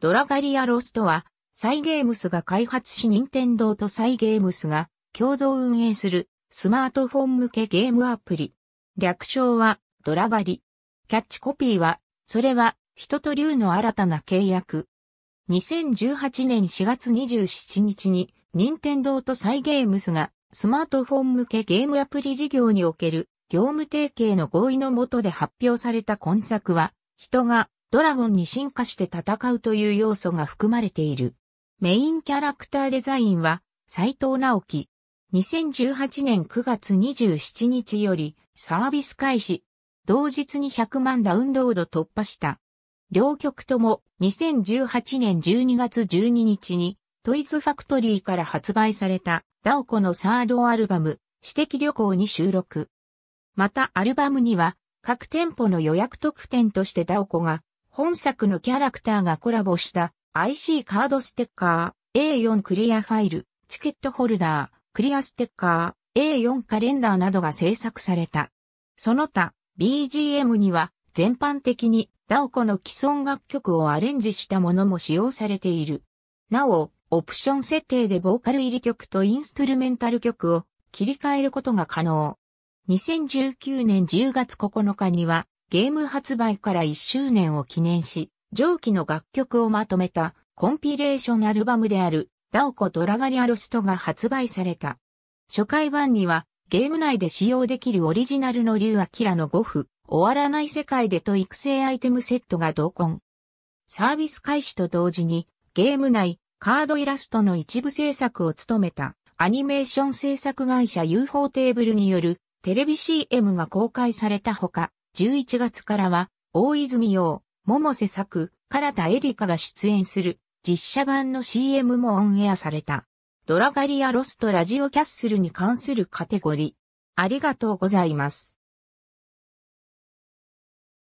ドラガリアロスとは、サイゲームスが開発し任天堂とサイゲームスが共同運営するスマートフォン向けゲームアプリ。略称はドラガリ。キャッチコピーは、それは人と竜の新たな契約。2018年4月27日に任天堂とサイゲームスがスマートフォン向けゲームアプリ事業における業務提携の合意のもとで発表された今作は、人がドラゴンに進化して戦うという要素が含まれている。メインキャラクターデザインは、斎藤直樹。2018年9月27日よりサービス開始。同日に100万ダウンロード突破した。両局とも2018年12月12日にトイズファクトリーから発売されたダオコのサードアルバム、私的旅行に収録。またアルバムには各店舗の予約特典としてダオコが本作のキャラクターがコラボした IC カードステッカー、A4 クリアファイル、チケットホルダー、クリアステッカー、A4 カレンダーなどが制作された。その他、BGM には全般的にダオコの既存楽曲をアレンジしたものも使用されている。なお、オプション設定でボーカル入り曲とインストゥルメンタル曲を切り替えることが可能。2019年10月9日にはゲーム発売から1周年を記念し、上記の楽曲をまとめたコンピレーションアルバムであるダオコ・ドラガリアロストが発売された。初回版にはゲーム内で使用できるオリジナルの竜アキラの5符、終わらない世界でと育成アイテムセットが同梱。サービス開始と同時にゲーム内カードイラストの一部制作を務めたアニメーション制作会社 UFO テーブルによるテレビ CM が公開されたほか、11月からは、大泉洋、桃瀬作、唐田エリカが出演する実写版の CM もオンエアされた。ドラガリアロストラジオキャッスルに関するカテゴリー。ありがとうございます。